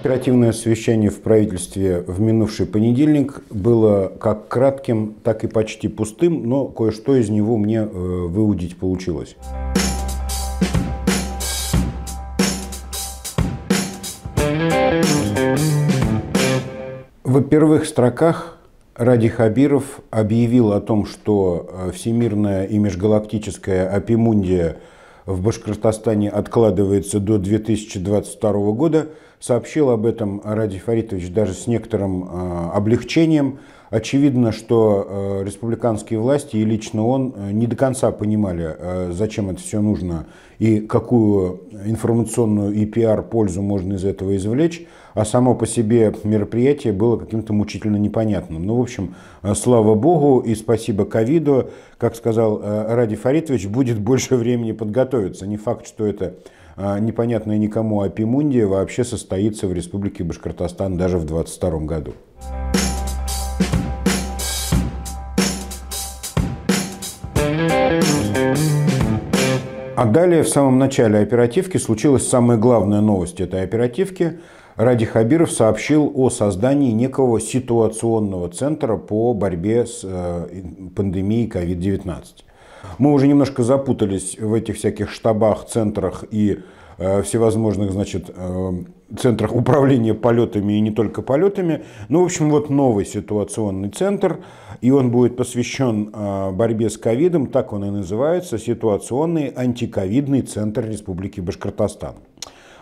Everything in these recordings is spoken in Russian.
Оперативное совещание в правительстве в минувший понедельник было как кратким, так и почти пустым, но кое-что из него мне э, выудить получилось. во первых строках Ради Хабиров объявил о том, что э, всемирная и межгалактическая опимундия в Башкортостане откладывается до 2022 года – сообщил об этом Ради Фаритович даже с некоторым э, облегчением. Очевидно, что э, республиканские власти и лично он э, не до конца понимали, зачем это все нужно и какую информационную и пиар-пользу можно из этого извлечь, а само по себе мероприятие было каким-то мучительно непонятным. Ну, в общем, слава богу и спасибо ковиду, как сказал Ради Фаритович, будет больше времени подготовиться. Не факт, что это а, непонятная никому Апимундия вообще состоится в Республике Башкортостан даже в 2022 году. А далее в самом начале оперативки случилась самая главная новость этой оперативки. Ради Хабиров сообщил о создании некого ситуационного центра по борьбе с э, пандемией COVID-19. Мы уже немножко запутались в этих всяких штабах, центрах и э, всевозможных, значит, э, центрах управления полетами и не только полетами. Ну, в общем, вот новый ситуационный центр, и он будет посвящен э, борьбе с ковидом, так он и называется, ситуационный антиковидный центр Республики Башкортостан.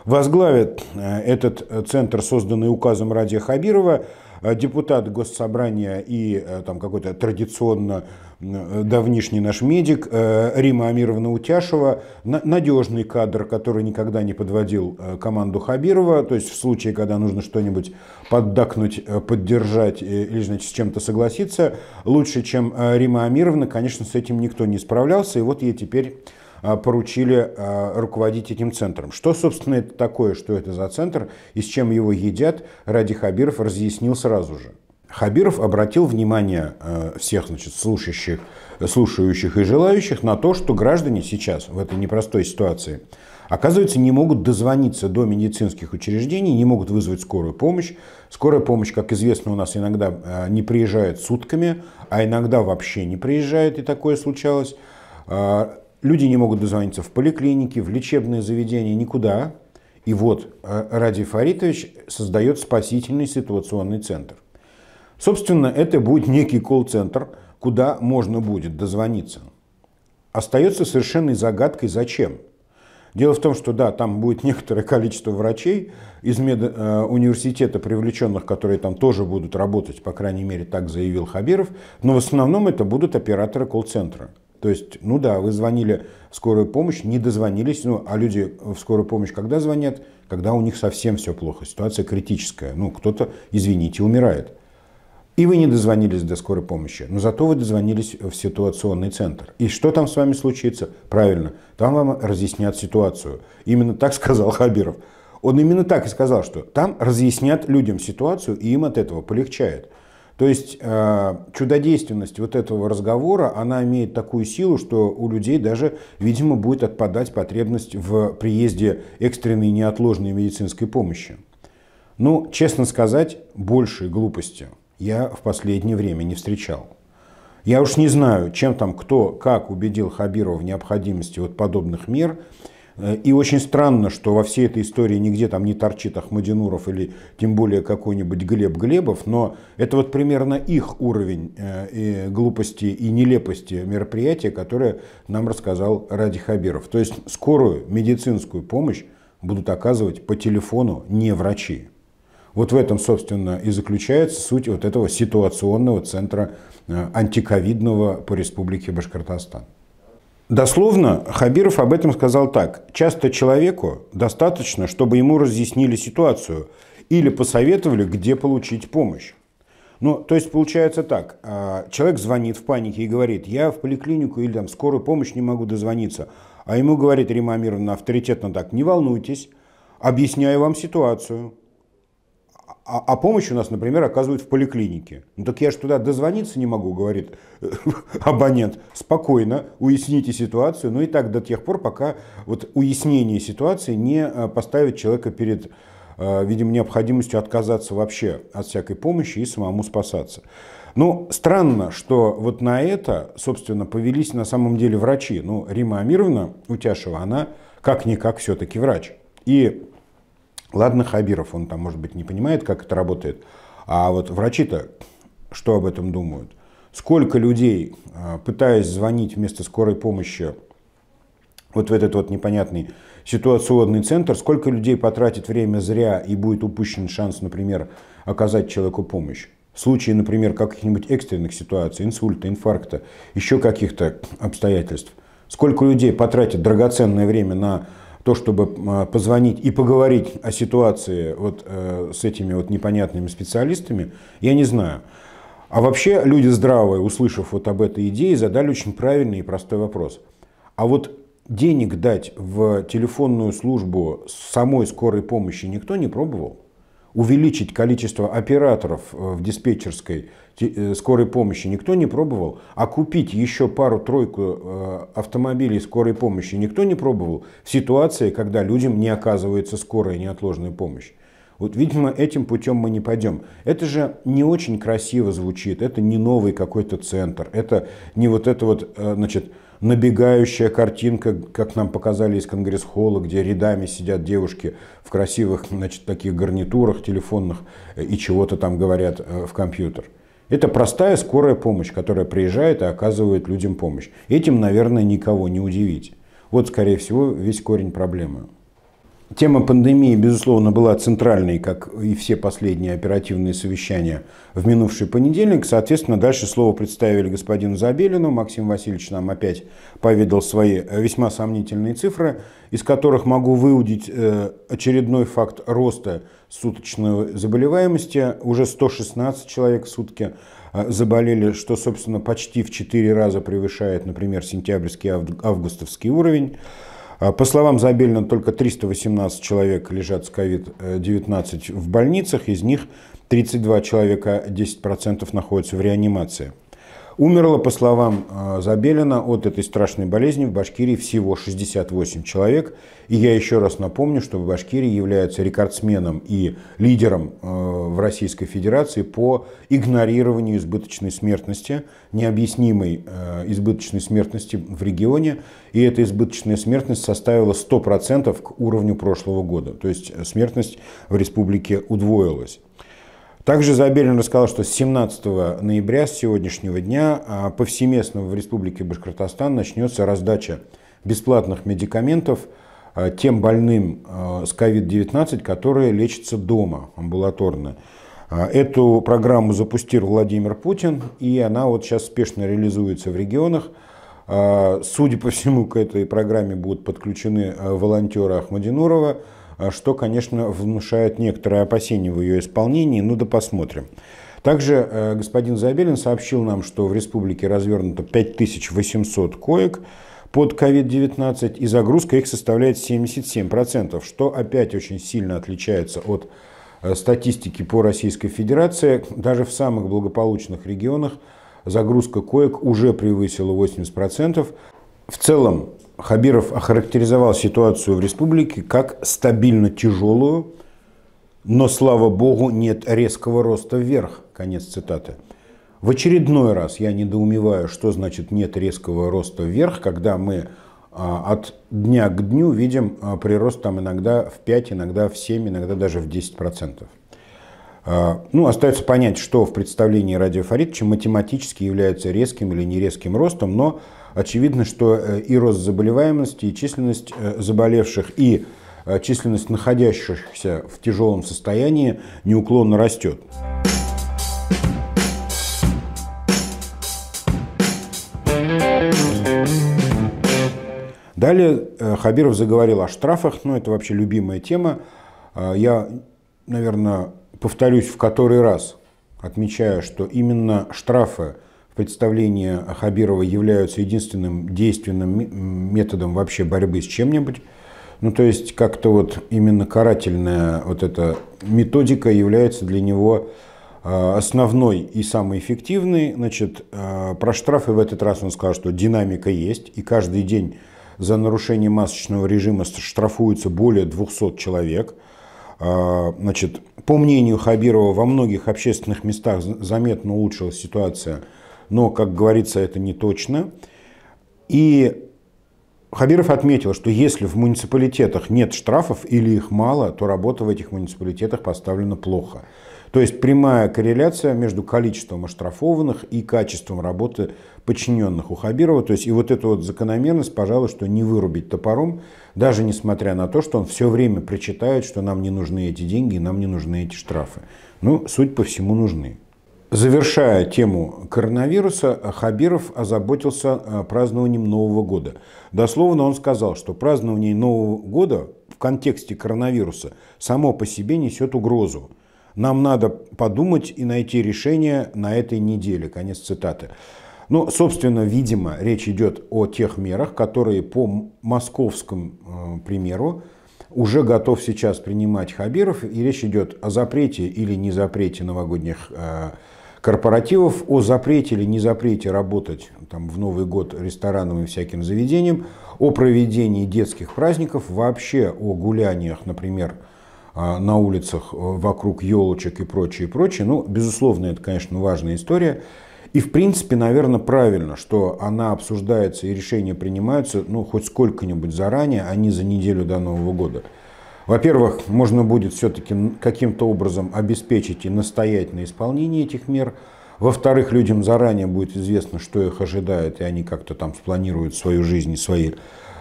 Возглавит э, этот э, центр, созданный указом Радия Хабирова, Э, депутат Госсобрания и э, там какой-то традиционно э, давнишний наш медик Рима Амировна Утяшева, надежный кадр, который никогда не подводил команду Хабирова, то есть в случае, когда нужно что-нибудь поддакнуть, поддержать или значит, с чем-то согласиться, лучше, чем Рима Амировна, конечно, с этим никто не справлялся, и вот ей теперь а, поручили а, руководить этим центром. Что, собственно, это такое, что это за центр и с чем его едят, Ради Хабиров разъяснил сразу же. Хабиров обратил внимание а, всех значит, слушающих, слушающих и желающих на то, что граждане сейчас в этой непростой ситуации оказывается, не могут дозвониться до медицинских учреждений, не могут вызвать скорую помощь. Скорая помощь, как известно, у нас иногда не приезжает сутками, а иногда вообще не приезжает, и такое случалось. Люди не могут дозвониться в поликлинике, в лечебные заведения, никуда. И вот э, Ради Фаритович создает спасительный ситуационный центр. Собственно, это будет некий колл-центр, куда можно будет дозвониться. Остается совершенной загадкой, зачем. Дело в том, что да, там будет некоторое количество врачей из мед... Э, университета привлеченных, которые там тоже будут работать, по крайней мере, так заявил Хабиров, но в основном это будут операторы колл-центра. То есть, ну да, вы звонили в скорую помощь, не дозвонились, ну, а люди в скорую помощь когда звонят? Когда у них совсем все плохо, ситуация критическая, ну, кто-то, извините, умирает. И вы не дозвонились до скорой помощи, но зато вы дозвонились в ситуационный центр. И что там с вами случится? Правильно, там вам разъяснят ситуацию. Именно так сказал Хабиров. Он именно так и сказал, что там разъяснят людям ситуацию, и им от этого полегчает. То есть э, чудодейственность вот этого разговора, она имеет такую силу, что у людей даже, видимо, будет отпадать потребность в приезде экстренной неотложной медицинской помощи. Но, ну, честно сказать, большей глупости я в последнее время не встречал. Я уж не знаю, чем там кто, как убедил Хабирова в необходимости вот подобных мер – Э, и очень странно, что во всей этой истории нигде там не торчит Ахмадинуров или тем более какой-нибудь Глеб Глебов, но это вот примерно их уровень э, и глупости и нелепости мероприятия, которое нам рассказал Ради Хабиров. То есть скорую медицинскую помощь будут оказывать по телефону не врачи. Вот в этом, собственно, и заключается суть вот этого ситуационного центра э, антиковидного по республике Башкортостан. Дословно Хабиров об этом сказал так. Часто человеку достаточно, чтобы ему разъяснили ситуацию или посоветовали, где получить помощь. Ну, то есть получается так, а, человек звонит в панике и говорит, я в поликлинику или там скорую помощь не могу дозвониться. А ему говорит Рима Амировна авторитетно так, не волнуйтесь, объясняю вам ситуацию а, а помощь у нас, например, оказывают в поликлинике. Ну так я же туда дозвониться не могу, говорит э, абонент. Спокойно уясните ситуацию, ну и так до тех пор, пока вот уяснение ситуации не э, поставит человека перед, э, видимо, необходимостью отказаться вообще от всякой помощи и самому спасаться. Но ну, странно, что вот на это, собственно, повелись на самом деле врачи. Ну, Рима Амировна Утяшева, она как-никак все-таки врач. И Ладно, Хабиров, он там, может быть, не понимает, как это работает, а вот врачи-то что об этом думают? Сколько людей, а, пытаясь звонить вместо скорой помощи вот в этот вот непонятный ситуационный центр, сколько людей потратит время зря и будет упущен шанс, например, оказать человеку помощь? В случае, например, каких-нибудь экстренных ситуаций, инсульта, инфаркта, еще каких-то обстоятельств. Сколько людей потратит драгоценное время на то, чтобы а, позвонить и поговорить о ситуации вот э, с этими вот непонятными специалистами, я не знаю. А вообще люди здравые, услышав вот об этой идее, задали очень правильный и простой вопрос. А вот денег дать в телефонную службу самой скорой помощи никто не пробовал? увеличить количество операторов э, в диспетчерской э, скорой помощи никто не пробовал, а купить еще пару-тройку э, автомобилей скорой помощи никто не пробовал в ситуации, когда людям не оказывается скорая неотложная помощь. Вот, видимо, этим путем мы не пойдем. Это же не очень красиво звучит, это не новый какой-то центр, это не вот это вот, значит, набегающая картинка, как нам показали из конгресс-холла, где рядами сидят девушки в красивых значит, таких гарнитурах телефонных э, и чего-то там говорят э, в компьютер. Это простая скорая помощь, которая приезжает и оказывает людям помощь. Этим, наверное, никого не удивить. Вот, скорее всего, весь корень проблемы. Тема пандемии, безусловно, была центральной, как и все последние оперативные совещания в минувший понедельник. Соответственно, дальше слово представили господину Забелину. Максим Васильевич нам опять поведал свои э, весьма сомнительные цифры, из которых могу выудить э, очередной факт роста суточной заболеваемости. Уже 116 человек в сутки э, заболели, что, собственно, почти в 4 раза превышает, например, сентябрьский августовский уровень. А, по словам Забельна, только 318 человек лежат с COVID-19 в больницах, из них 32 человека, 10% находятся в реанимации. Умерло, по словам а, Забелина, от этой страшной болезни в Башкирии всего 68 человек. И я еще раз напомню, что Башкирия является рекордсменом и лидером а, в Российской Федерации по игнорированию избыточной смертности, необъяснимой а, избыточной смертности в регионе. И эта избыточная смертность составила 100% к уровню прошлого года. То есть смертность в республике удвоилась. Также Забелин рассказал, что с 17 ноября, с сегодняшнего дня, а, повсеместно в Республике Башкортостан начнется раздача бесплатных медикаментов а, тем больным а, с COVID-19, которые лечатся дома, амбулаторно. Эту программу запустил Владимир Путин, и она вот сейчас спешно реализуется в регионах. Судя по всему, к этой программе будут подключены волонтеры Ахмадинурова, а что, конечно, внушает некоторые опасения в ее исполнении, ну да посмотрим. Также э, господин Забелин сообщил нам, что в республике развернуто 5800 коек под COVID-19, и загрузка их составляет 77%, что опять очень сильно отличается от э, статистики по Российской Федерации. Даже в самых благополучных регионах загрузка коек уже превысила 80%. В целом Хабиров охарактеризовал ситуацию в республике как стабильно тяжелую, но, слава богу, нет резкого роста вверх. Конец цитаты. В очередной раз я недоумеваю, что значит нет резкого роста вверх, когда мы а, от дня к дню видим а, прирост там иногда в 5, иногда в 7, иногда даже в 10 процентов. А, ну, остается понять, что в представлении Ради Фаридовича математически является резким или нерезким ростом, но очевидно, что э, и рост заболеваемости, и численность э, заболевших, и э, численность находящихся в тяжелом состоянии неуклонно растет. Далее Хабиров заговорил о штрафах, но ну, это вообще любимая тема. А, я, наверное, повторюсь в который раз, отмечаю, что именно штрафы в представлении Хабирова являются единственным действенным методом вообще борьбы с чем-нибудь. Ну, то есть как-то вот именно карательная вот эта методика является для него а, основной и самый эффективный. Значит, а, про штрафы в этот раз он сказал, что динамика есть, и каждый день за нарушение масочного режима штрафуется более 200 человек – а, значит, по мнению Хабирова, во многих общественных местах заметно улучшилась ситуация, но, как говорится, это не точно. И Хабиров отметил, что если в муниципалитетах нет штрафов или их мало, то работа в этих муниципалитетах поставлена плохо. То есть прямая корреляция между количеством оштрафованных и качеством работы подчиненных у Хабирова. То есть и вот эту вот закономерность, пожалуй, что не вырубить топором, даже несмотря на то, что он все время прочитает, что нам не нужны эти деньги нам не нужны эти штрафы. Ну, суть по всему, нужны. Завершая тему коронавируса, Хабиров озаботился э, празднованием Нового года. Дословно он сказал, что празднование Нового года в контексте коронавируса само по себе несет угрозу нам надо подумать и найти решение на этой неделе. Конец цитаты. Ну, собственно, видимо, речь идет о тех мерах, которые по московскому э, примеру уже готов сейчас принимать Хабиров. И речь идет о запрете или не запрете новогодних э, корпоративов, о запрете или не запрете работать там, в Новый год ресторанам и всяким заведениям, о проведении детских праздников, вообще о гуляниях, например, а, на улицах э, вокруг елочек и прочее, и прочее. Ну, безусловно, это, конечно, важная история. И, в принципе, наверное, правильно, что она обсуждается и решения принимаются, ну, хоть сколько-нибудь заранее, а не за неделю до Нового года. Во-первых, можно будет все-таки каким-то образом обеспечить и настоять на исполнении этих мер. Во-вторых, людям заранее будет известно, что их ожидает, и они как-то там спланируют свою жизнь и свои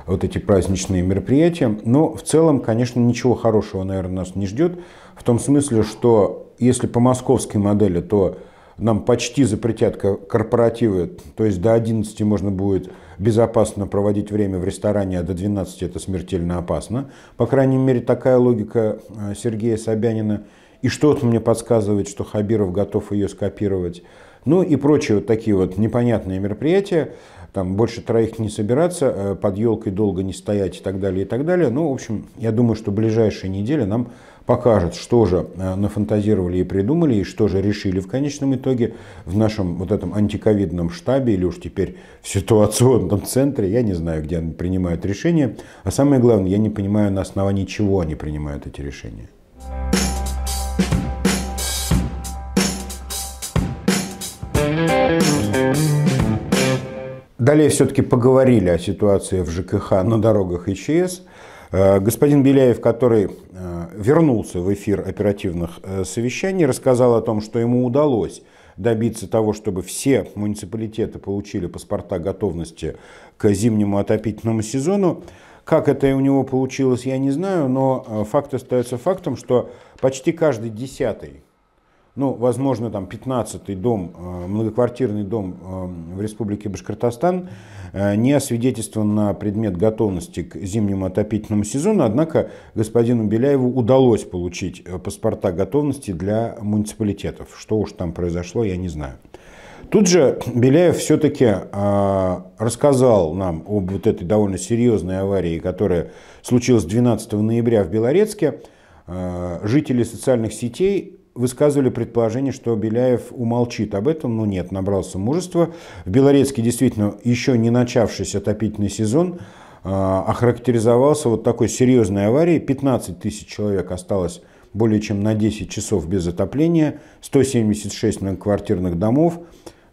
вот эти праздничные мероприятия. Но в целом, конечно, ничего хорошего, наверное, нас не ждет. В том смысле, что если по московской модели, то нам почти запретят корпоративы, то есть до 11 можно будет безопасно проводить время в ресторане, а до 12 это смертельно опасно. По крайней мере, такая логика э, Сергея Собянина. И что-то мне подсказывает, что Хабиров готов ее скопировать. Ну и прочие вот такие вот непонятные мероприятия там больше троих не собираться, э, под елкой долго не стоять и так далее, и так далее. Ну, в общем, я думаю, что ближайшие недели нам покажет, что же э, нафантазировали и придумали, и что же решили в конечном итоге в нашем вот этом антиковидном штабе, или уж теперь в ситуационном центре, я не знаю, где они принимают решения. А самое главное, я не понимаю, на основании чего они принимают эти решения. Далее все-таки поговорили о ситуации в ЖКХ на дорогах и ЧС. Э, господин Беляев, который э, вернулся в эфир оперативных э, совещаний, рассказал о том, что ему удалось добиться того, чтобы все муниципалитеты получили паспорта готовности к зимнему отопительному сезону. Как это у него получилось, я не знаю, но факт остается фактом, что почти каждый десятый ну, возможно, там 15-й дом, э, многоквартирный дом э, в Республике Башкортостан э, не освидетельствован на предмет готовности к зимнему отопительному сезону, однако господину Беляеву удалось получить паспорта готовности для муниципалитетов. Что уж там произошло, я не знаю. Тут же Беляев все-таки рассказал нам об вот этой довольно серьезной аварии, которая случилась 12 ноября в Белорецке. Жители социальных сетей высказывали предположение, что Беляев умолчит об этом, но нет, набрался мужества. В Белорецке действительно еще не начавшийся отопительный сезон а, охарактеризовался вот такой серьезной аварией. 15 тысяч человек осталось более чем на 10 часов без отопления, 176 многоквартирных домов,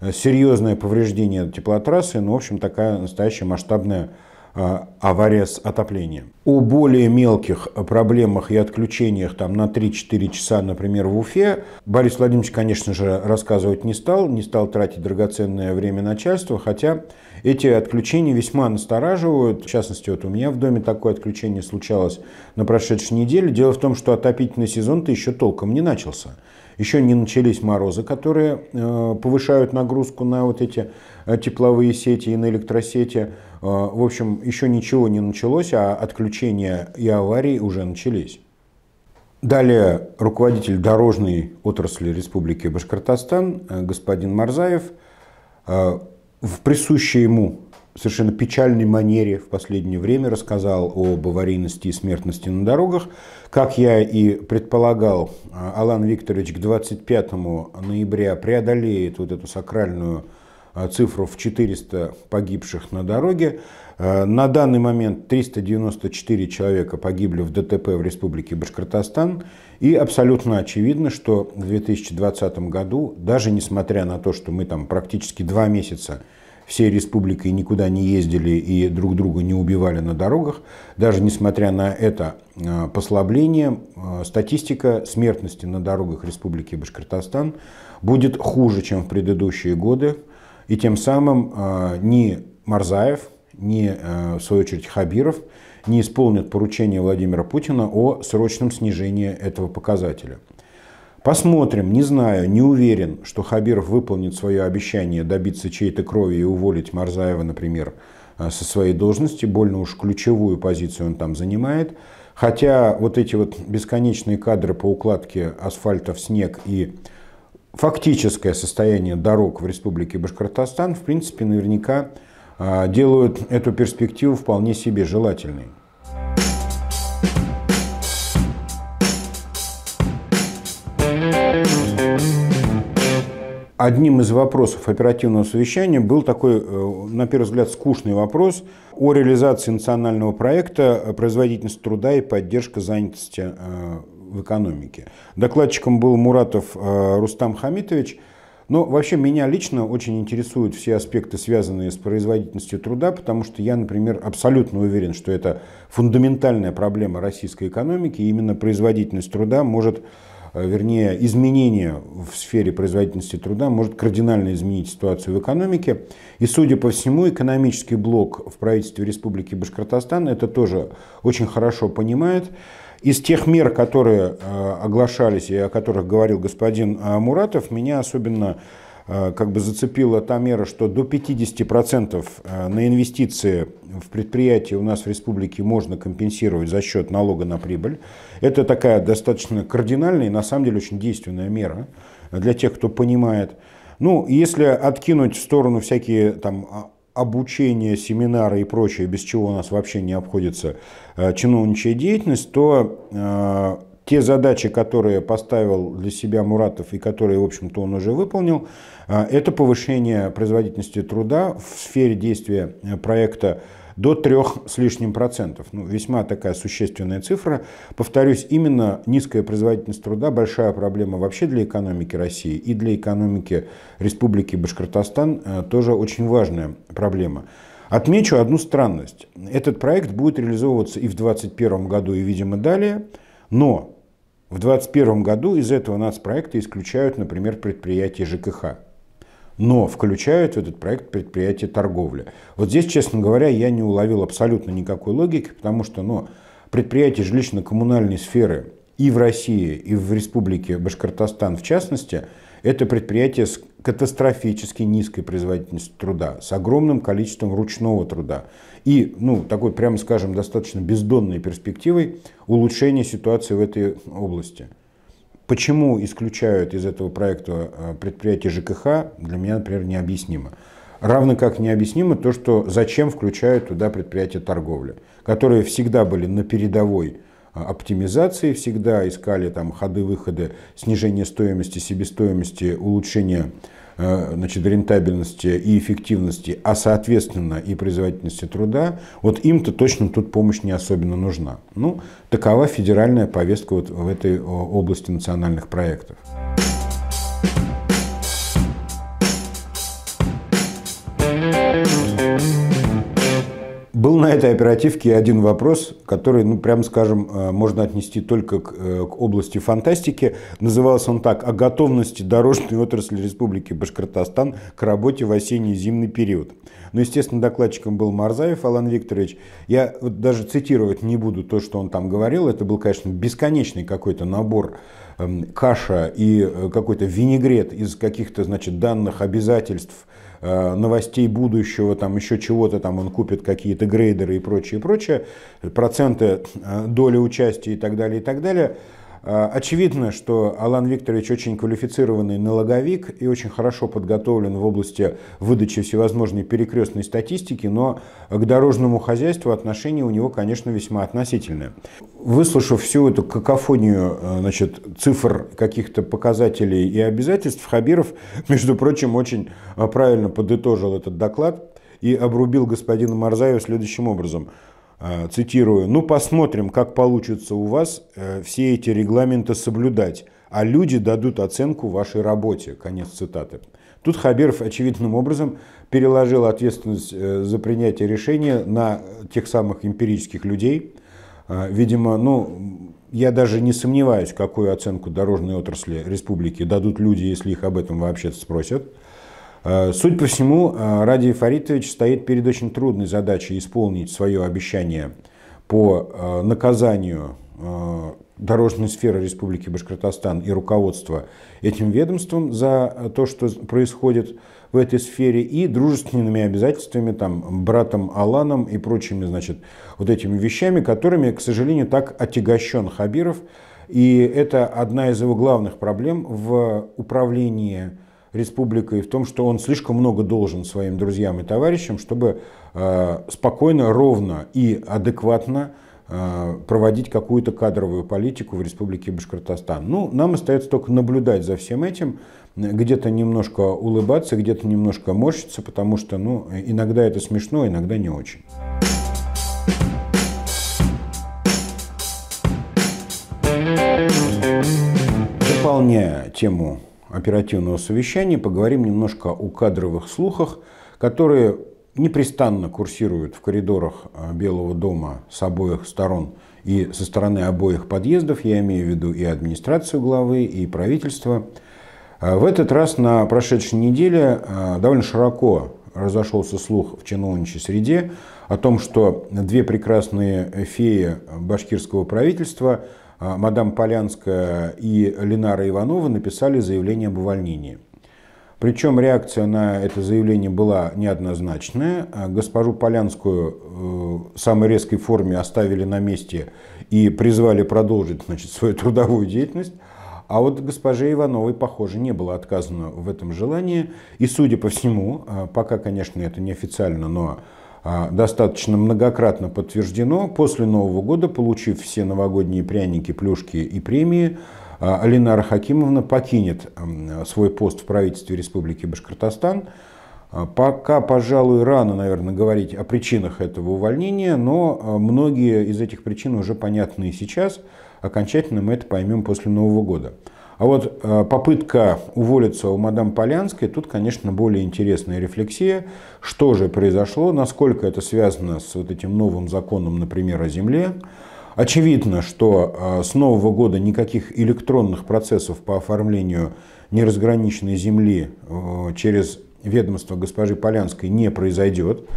э, серьезное повреждение теплотрассы, ну, в общем, такая настоящая масштабная а, авария с отоплением. О более мелких проблемах и отключениях там, на 3-4 часа, например, в Уфе, Борис Владимирович, конечно же, рассказывать не стал, не стал тратить драгоценное время начальства, хотя эти отключения весьма настораживают. В частности, вот у меня в доме такое отключение случалось на прошедшей неделе. Дело в том, что отопительный сезон-то еще толком не начался. Еще не начались морозы, которые э, повышают нагрузку на вот эти э, тепловые сети и на электросети. А, в общем, еще ничего не началось, а отключения и аварии уже начались. Далее руководитель дорожной отрасли Республики Башкортостан э, господин Марзаев э, в присущей ему совершенно печальной манере в последнее время рассказал об аварийности и смертности на дорогах. Как я и предполагал, э, Алан Викторович к 25 ноября преодолеет вот эту сакральную Э, цифру в 400 погибших на дороге. Э, на данный момент 394 человека погибли в ДТП в Республике Башкортостан. И абсолютно очевидно, что в 2020 году, даже несмотря на то, что мы там практически два месяца всей республикой никуда не ездили и друг друга не убивали на дорогах, даже несмотря на это э, послабление, статистика смертности на дорогах Республики Башкортостан будет хуже, чем в предыдущие годы. И тем самым э, ни Марзаев, ни, э, в свою очередь, Хабиров не исполнят поручение Владимира Путина о срочном снижении этого показателя. Посмотрим, не знаю, не уверен, что Хабиров выполнит свое обещание добиться чьей-то крови и уволить Марзаева, например, э, со своей должности. Больно уж ключевую позицию он там занимает. Хотя вот эти вот бесконечные кадры по укладке асфальта в снег и фактическое состояние дорог в Республике Башкортостан, в принципе, наверняка а, делают эту перспективу вполне себе желательной. Одним из вопросов оперативного совещания был такой, э, на первый взгляд, скучный вопрос о реализации национального проекта «Производительность труда и поддержка занятости э, в экономике. Докладчиком был Муратов э, Рустам Хамитович. Но вообще меня лично очень интересуют все аспекты, связанные с производительностью труда, потому что я, например, абсолютно уверен, что это фундаментальная проблема российской экономики. И именно производительность труда может, э, вернее, изменение в сфере производительности труда может кардинально изменить ситуацию в экономике. И, судя по всему, экономический блок в правительстве Республики Башкортостан это тоже очень хорошо понимает. Из тех мер, которые э, оглашались и о которых говорил господин э, Муратов, меня особенно э, как бы зацепила та мера, что до 50% на инвестиции в предприятия у нас в республике можно компенсировать за счет налога на прибыль. Это такая достаточно кардинальная и на самом деле очень действенная мера для тех, кто понимает. Ну, если откинуть в сторону всякие там а, обучение, семинары и прочее, без чего у нас вообще не обходится э, чиновничья деятельность, то э, те задачи, которые поставил для себя Муратов и которые, в общем-то, он уже выполнил, э, это повышение производительности труда в сфере действия проекта до 3 с лишним процентов. Ну, весьма такая существенная цифра. Повторюсь, именно низкая производительность труда – большая проблема вообще для экономики России и для экономики Республики Башкортостан э, тоже очень важная проблема. Отмечу одну странность. Этот проект будет реализовываться и в 2021 году, и, видимо, далее. Но в 2021 году из этого нацпроекта исключают, например, предприятия ЖКХ но включают в этот проект предприятие торговли. Вот здесь, честно говоря, я не уловил абсолютно никакой логики, потому что ну, предприятия жилищно-коммунальной сферы и в России, и в Республике Башкортостан в частности, это предприятие с катастрофически низкой производительностью труда, с огромным количеством ручного труда и, ну, такой, прямо скажем, достаточно бездонной перспективой улучшения ситуации в этой области. Почему исключают из этого проекта э, предприятие ЖКХ, для меня, например, необъяснимо. Равно как необъяснимо то, что зачем включают туда предприятия торговли, которые всегда были на передовой э, оптимизации, всегда искали там ходы-выходы, снижение стоимости, себестоимости, улучшение Э, значит, рентабельности и эффективности, а соответственно и производительности труда, вот им-то точно тут помощь не особенно нужна. Ну, такова федеральная повестка вот в этой области национальных проектов. Был на этой оперативке один вопрос, который, ну, прямо скажем, э, можно отнести только к, э, к области фантастики. Назывался он так «О готовности дорожной отрасли Республики Башкортостан к работе в осенне-зимний период». Ну, естественно, докладчиком был Марзаев Алан Викторович. Я вот даже цитировать не буду то, что он там говорил. Это был, конечно, бесконечный какой-то набор эм, каша и э, какой-то винегрет из каких-то, значит, данных, обязательств – Э, новостей будущего, там еще чего-то, там он купит какие-то грейдеры и прочее, прочее, проценты, э, доли участия и так далее, и так далее – а, очевидно, что Алан Викторович очень квалифицированный налоговик и очень хорошо подготовлен в области выдачи всевозможной перекрестной статистики, но к дорожному хозяйству отношение у него, конечно, весьма относительное. Выслушав всю эту какофонию э, значит, цифр каких-то показателей и обязательств, Хабиров, между прочим, очень э, правильно подытожил этот доклад и обрубил господина Марзаева следующим образом – Э, цитирую, ну посмотрим, как получится у вас э, все эти регламенты соблюдать, а люди дадут оценку вашей работе. Конец цитаты. Тут Хабиров очевидным образом переложил ответственность э, за принятие решения на тех самых эмпирических людей. Видимо, ну, я даже не сомневаюсь, какую оценку дорожной отрасли республики дадут люди, если их об этом вообще спросят. Э, Суть по всему, э, Ради Фаритович стоит перед очень трудной задачей исполнить свое обещание по э, наказанию дорожной сферы Республики Башкортостан и руководства этим ведомством за то, что происходит в этой сфере, и дружественными обязательствами, там, братом Аланом и прочими, значит, вот этими вещами, которыми, к сожалению, так отягощен Хабиров. И это одна из его главных проблем в управлении республикой, в том, что он слишком много должен своим друзьям и товарищам, чтобы э, спокойно, ровно и адекватно э, проводить какую-то кадровую политику в Республике Башкортостан. Ну, нам остается только наблюдать за всем этим, где-то немножко улыбаться, где-то немножко морщиться, потому что ну, иногда это смешно, иногда не очень. Дополняя тему оперативного совещания поговорим немножко о кадровых слухах, которые непрестанно курсируют в коридорах э, Белого дома с обоих сторон и со стороны обоих подъездов, я имею в виду и администрацию главы, и правительство. Э, в этот раз на прошедшей неделе э, довольно широко разошелся слух в чиновничьей среде о том, что две прекрасные феи башкирского правительства – а, мадам Полянская и Ленара Иванова написали заявление об увольнении. Причем реакция на это заявление была неоднозначная. А, госпожу Полянскую э, в самой резкой форме оставили на месте и призвали продолжить значит, свою трудовую деятельность. А вот госпоже Ивановой, похоже, не было отказано в этом желании. И, судя по всему, а, пока, конечно, это неофициально, но а, достаточно многократно подтверждено. После Нового года, получив все новогодние пряники, плюшки и премии, а, Алинара Хакимовна покинет свой пост в правительстве Республики Башкортостан. А, пока, пожалуй, рано, наверное, говорить о причинах этого увольнения, но многие из этих причин уже понятны и сейчас. Окончательно мы это поймем после Нового года. А вот э, попытка уволиться у мадам Полянской, тут, конечно, более интересная рефлексия. Что же произошло, насколько это связано с вот этим новым законом, например, о земле. Очевидно, что э, с Нового года никаких электронных процессов по оформлению неразграниченной земли э, через ведомство госпожи Полянской не произойдет.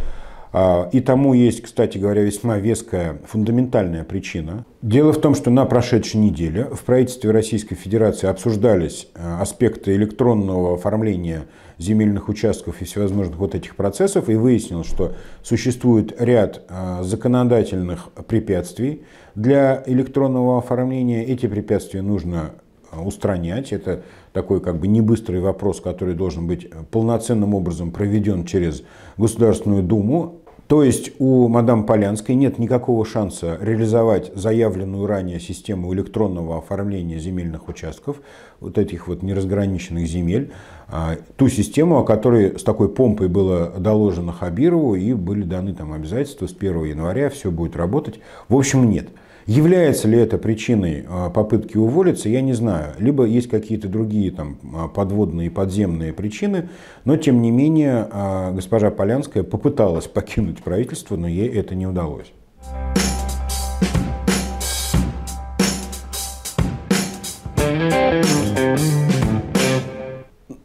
А, и тому есть, кстати говоря, весьма веская фундаментальная причина. Дело в том, что на прошедшей неделе в правительстве Российской Федерации обсуждались э, аспекты электронного оформления земельных участков и всевозможных вот этих процессов, и выяснилось, что существует ряд э, законодательных препятствий для электронного оформления. Эти препятствия нужно э, устранять. Это такой как бы не быстрый вопрос, который должен быть полноценным образом проведен через Государственную Думу. То есть у мадам Полянской нет никакого шанса реализовать заявленную ранее систему электронного оформления земельных участков, вот этих вот неразграниченных земель, а, ту систему, о которой с такой помпой было доложено Хабирову и были даны там обязательства с 1 января, все будет работать. В общем, нет. Является ли это причиной а, попытки уволиться, я не знаю. Либо есть какие-то другие там а, подводные и подземные причины, но тем не менее а, госпожа Полянская попыталась покинуть правительство, но ей это не удалось.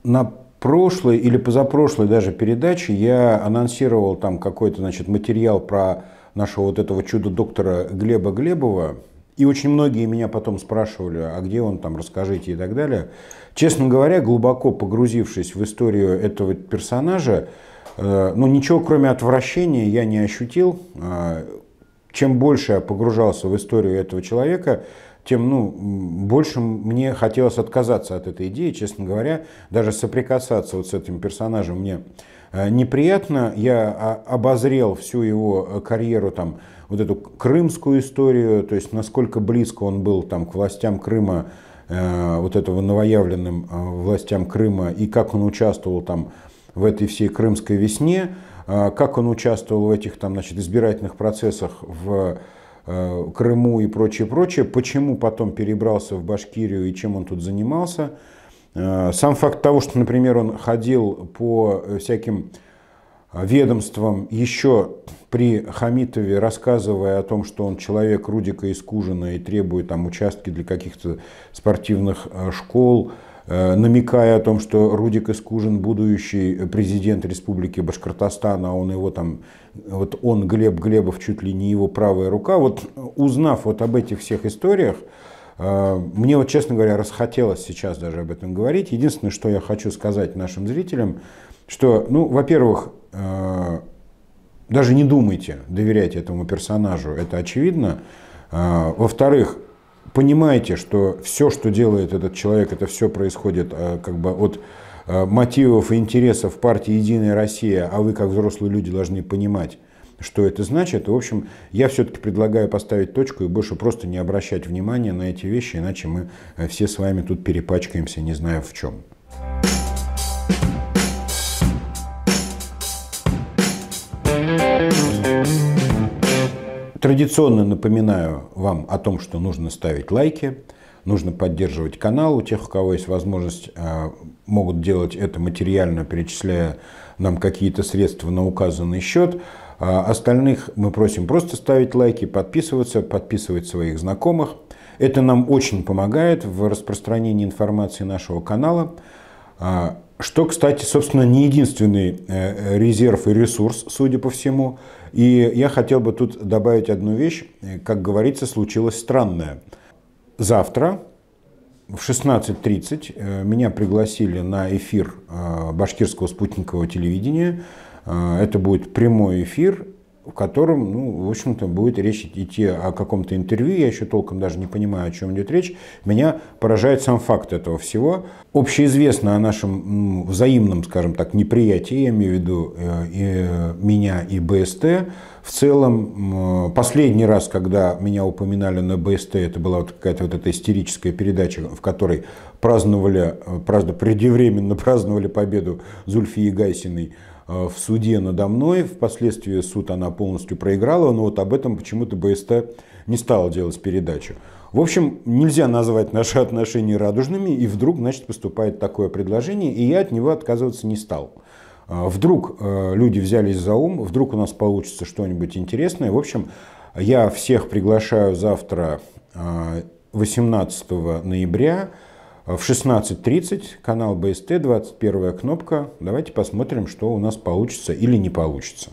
На прошлой или позапрошлой даже передаче я анонсировал там какой-то значит, материал про нашего вот этого чудо-доктора Глеба Глебова. И очень многие меня потом спрашивали, а где он там, расскажите и так далее. Честно говоря, глубоко погрузившись в историю этого персонажа, э, ну, ничего кроме отвращения я не ощутил. Э, чем больше я погружался в историю этого человека, тем ну, больше мне хотелось отказаться от этой идеи, честно говоря. Даже соприкасаться вот с этим персонажем мне э, неприятно. Я а, обозрел всю его э, карьеру, там, вот эту крымскую историю, то есть насколько близко он был там, к властям Крыма, э, вот этого новоявленным властям Крыма, и как он участвовал там в этой всей крымской весне, как он участвовал в этих там, значит, избирательных процессах в Э, Крыму и прочее, прочее. Почему потом перебрался в Башкирию и чем он тут занимался? Э, сам факт того, что, например, он ходил по э, всяким ведомствам еще при Хамитове, рассказывая о том, что он человек Рудика из и требует там участки для каких-то спортивных школ, Э, намекая о том, что Рудик Искужин будущий президент Республики Башкортостан, а он его там, вот он, Глеб Глебов, чуть ли не его правая рука. Вот узнав вот об этих всех историях, э, мне вот, честно говоря, расхотелось сейчас даже об этом говорить. Единственное, что я хочу сказать нашим зрителям, что, ну, во-первых, э, даже не думайте доверять этому персонажу, это очевидно. Во-вторых, понимаете, что все, что делает этот человек, это все происходит э, как бы от э, мотивов и интересов партии «Единая Россия», а вы, как взрослые люди, должны понимать, что это значит. в общем, я все-таки предлагаю поставить точку и больше просто не обращать внимания на эти вещи, иначе мы э, все с вами тут перепачкаемся, не знаю в чем. Традиционно напоминаю вам о том, что нужно ставить лайки, нужно поддерживать канал. У тех, у кого есть возможность, а, могут делать это материально, перечисляя нам какие-то средства на указанный счет. А, остальных мы просим просто ставить лайки, подписываться, подписывать своих знакомых. Это нам очень помогает в распространении информации нашего канала. А, что, кстати, собственно, не единственный э, резерв и ресурс, судя по всему. И я хотел бы тут добавить одну вещь. Как говорится, случилось странное. Завтра в 16.30 э, меня пригласили на эфир э, башкирского спутникового телевидения. Э, это будет прямой эфир, в котором, ну, в общем-то, будет речь идти о каком-то интервью, я еще толком даже не понимаю, о чем идет речь. Меня поражает сам факт этого всего. Общеизвестно о нашем взаимном, скажем так, неприятии, я имею в виду э, и меня и БСТ. В целом, последний раз, когда меня упоминали на БСТ, это была вот какая-то вот эта истерическая передача, в которой праздновали, э, праздно, преждевременно праздновали победу Зульфии Гайсиной Э, в суде надо мной. Впоследствии суд она полностью проиграла, но вот об этом почему-то БСТ не стала делать передачу. В общем, нельзя назвать наши отношения радужными, и вдруг, значит, поступает такое предложение, и я от него отказываться не стал. Э, вдруг э, люди взялись за ум, вдруг у нас получится что-нибудь интересное. В общем, я всех приглашаю завтра 18 ноября в 16.30 канал БСТ, 21 кнопка. Давайте посмотрим, что у нас получится или не получится.